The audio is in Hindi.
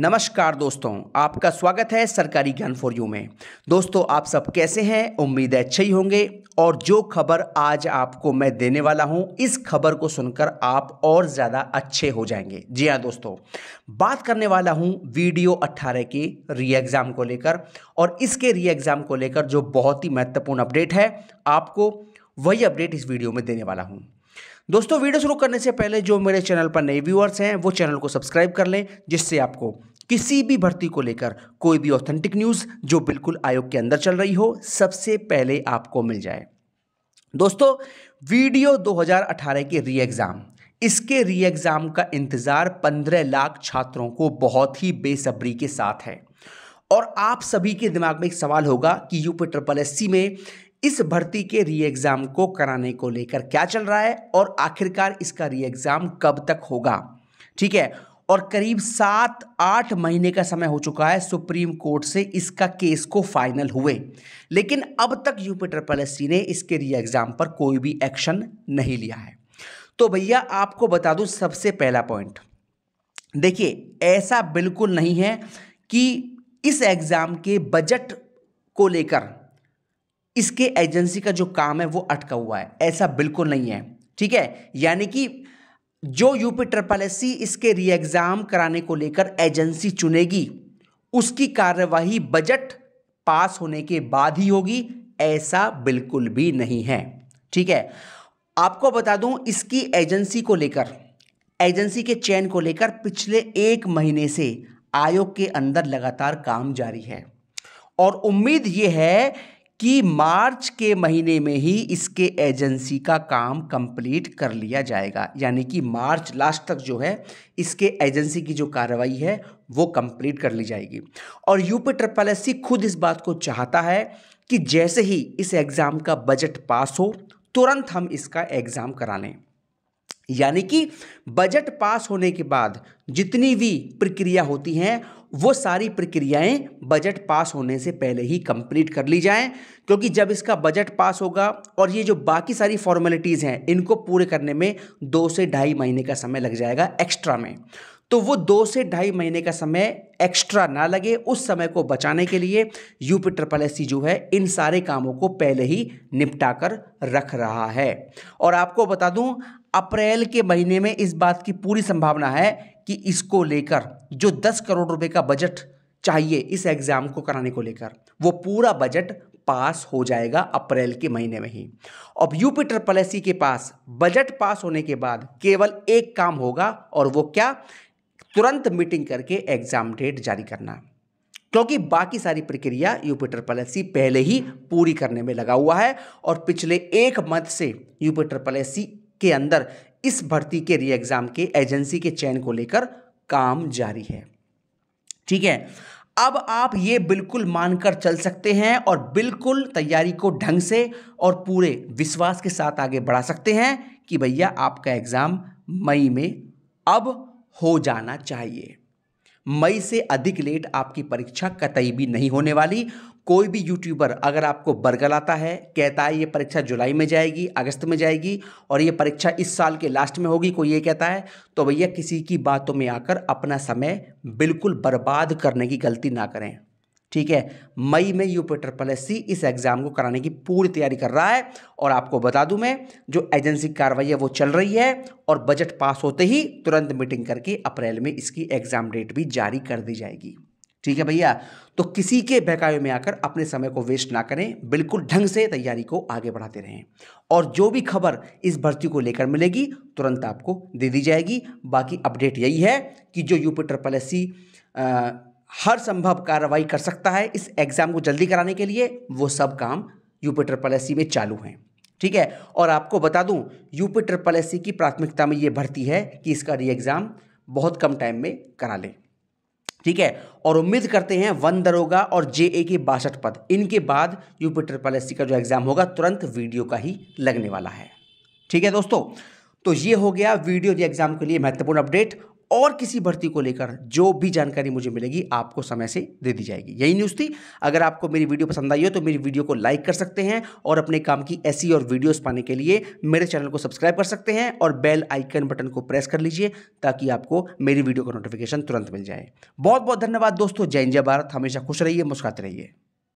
नमस्कार दोस्तों आपका स्वागत है सरकारी ज्ञान फॉर यू में दोस्तों आप सब कैसे हैं उम्मीद है अच्छे ही होंगे और जो खबर आज आपको मैं देने वाला हूं इस खबर को सुनकर आप और ज़्यादा अच्छे हो जाएंगे जी हाँ दोस्तों बात करने वाला हूं वीडियो 18 के री एग्ज़ाम को लेकर और इसके री एग्ज़ाम को लेकर जो बहुत ही महत्वपूर्ण अपडेट है आपको वही अपडेट इस वीडियो में देने वाला हूँ दोस्तों वीडियो शुरू करने से पहले जो मेरे चैनल पर नए व्यूअर्स हैं वो चैनल को सब्सक्राइब कर लें जिससे आपको किसी भी भर्ती को लेकर कोई भी ऑथेंटिक न्यूज़ जो बिल्कुल आयोग के अंदर चल रही हो सबसे पहले आपको मिल जाए दोस्तों वीडियो 2018 के री एग्ज़ाम इसके री एग्ज़ाम का इंतज़ार 15 लाख छात्रों को बहुत ही बेसब्री के साथ है और आप सभी के दिमाग में एक सवाल होगा कि यूपी ट्रिपल एस में इस भर्ती के री एग्ज़ाम को कराने को लेकर क्या चल रहा है और आखिरकार इसका री एग्ज़ाम कब तक होगा ठीक है और करीब सात आठ महीने का समय हो चुका है सुप्रीम कोर्ट से इसका केस को फाइनल हुए लेकिन अब तक यूपीटर ट्रिपल ने इसके री एग्ज़ाम पर कोई भी एक्शन नहीं लिया है तो भैया आपको बता दूं सबसे पहला पॉइंट देखिए ऐसा बिल्कुल नहीं है कि इस एग्ज़ाम के बजट को लेकर इसके एजेंसी का जो काम है वो अटका हुआ है ऐसा बिल्कुल नहीं है ठीक है यानी कि जो यूपी सी इसके एग्जाम कराने को लेकर एजेंसी चुनेगी उसकी कार्यवाही बजट पास होने के बाद ही होगी ऐसा बिल्कुल भी नहीं है ठीक है आपको बता दूं इसकी एजेंसी को लेकर एजेंसी के चयन को लेकर पिछले एक महीने से आयोग के अंदर लगातार काम जारी है और उम्मीद यह है कि मार्च के महीने में ही इसके एजेंसी का काम कंप्लीट कर लिया जाएगा यानी कि मार्च लास्ट तक जो है इसके एजेंसी की जो कार्रवाई है वो कंप्लीट कर ली जाएगी और यूपी ट्रिपल एस खुद इस बात को चाहता है कि जैसे ही इस एग्ज़ाम का बजट पास हो तुरंत हम इसका एग्ज़ाम करा लें यानी कि बजट पास होने के बाद जितनी भी प्रक्रिया होती हैं वो सारी प्रक्रियाएं बजट पास होने से पहले ही कंप्लीट कर ली जाएं क्योंकि जब इसका बजट पास होगा और ये जो बाकी सारी फॉर्मेलिटीज़ हैं इनको पूरे करने में दो से ढाई महीने का समय लग जाएगा एक्स्ट्रा में तो वो दो से ढाई महीने का समय एक्स्ट्रा ना लगे उस समय को बचाने के लिए यूपी ट्रिपल एस जो है इन सारे कामों को पहले ही निपटा कर रख रहा है और आपको बता दूं अप्रैल के महीने में इस बात की पूरी संभावना है कि इसको लेकर जो दस करोड़ रुपए का बजट चाहिए इस एग्ज़ाम को कराने को लेकर वो पूरा बजट पास हो जाएगा अप्रैल के महीने में ही अब यूपी ट्रिपल के पास बजट पास होने के बाद केवल एक काम होगा और वो क्या तुरंत मीटिंग करके एग्ज़ाम डेट जारी करना क्योंकि बाकी सारी प्रक्रिया यूपी ट्रिपल एस पहले ही पूरी करने में लगा हुआ है और पिछले एक मंथ से यूपी ट्रिपल एस के अंदर इस भर्ती के री एग्ज़ाम के एजेंसी के चयन को लेकर काम जारी है ठीक है अब आप ये बिल्कुल मानकर चल सकते हैं और बिल्कुल तैयारी को ढंग से और पूरे विश्वास के साथ आगे बढ़ा सकते हैं कि भैया आपका एग्ज़ाम मई में अब हो जाना चाहिए मई से अधिक लेट आपकी परीक्षा कतई भी नहीं होने वाली कोई भी यूट्यूबर अगर आपको बरगलाता है कहता है ये परीक्षा जुलाई में जाएगी अगस्त में जाएगी और ये परीक्षा इस साल के लास्ट में होगी कोई ये कहता है तो भैया किसी की बातों में आकर अपना समय बिल्कुल बर्बाद करने की गलती ना करें ठीक है मई में यूपेटर ट्रिपल एस इस एग्ज़ाम को कराने की पूरी तैयारी कर रहा है और आपको बता दूं मैं जो एजेंसी कार्रवाई है वो चल रही है और बजट पास होते ही तुरंत मीटिंग करके अप्रैल में इसकी एग्ज़ाम डेट भी जारी कर दी जाएगी ठीक है भैया तो किसी के बहकावे में आकर अपने समय को वेस्ट ना करें बिल्कुल ढंग से तैयारी को आगे बढ़ाते रहें और जो भी खबर इस भर्ती को लेकर मिलेगी तुरंत आपको दे दी जाएगी बाकी अपडेट यही है कि जो यूपीटर ट्रिपल एस सी हर संभव कार्रवाई कर सकता है इस एग्ज़ाम को जल्दी कराने के लिए वो सब काम यूपी ट्रिपल एस में चालू हैं ठीक है और आपको बता दूं यूपी ट्रिपल एस की प्राथमिकता में ये भर्ती है कि इसका री एग्ज़ाम बहुत कम टाइम में करा लें ठीक है और उम्मीद करते हैं वन दरोगा और जे ए के बासठ पद इनके बाद यूपी ट्रिपल एस का जो एग्ज़ाम होगा तुरंत वीडियो का ही लगने वाला है ठीक है दोस्तों तो ये हो गया वीडियो एग्ज़ाम के लिए महत्वपूर्ण अपडेट और किसी भर्ती को लेकर जो भी जानकारी मुझे मिलेगी आपको समय से दे दी जाएगी यही न्यूज़ थी अगर आपको मेरी वीडियो पसंद आई हो तो मेरी वीडियो को लाइक कर सकते हैं और अपने काम की ऐसी और वीडियोस पाने के लिए मेरे चैनल को सब्सक्राइब कर सकते हैं और बेल आइकन बटन को प्रेस कर लीजिए ताकि आपको मेरी वीडियो का नोटिफिकेशन तुरंत मिल जाए बहुत बहुत धन्यवाद दोस्तों जय जय भारत हमेशा खुश रहिए मुस्कुराते रहिए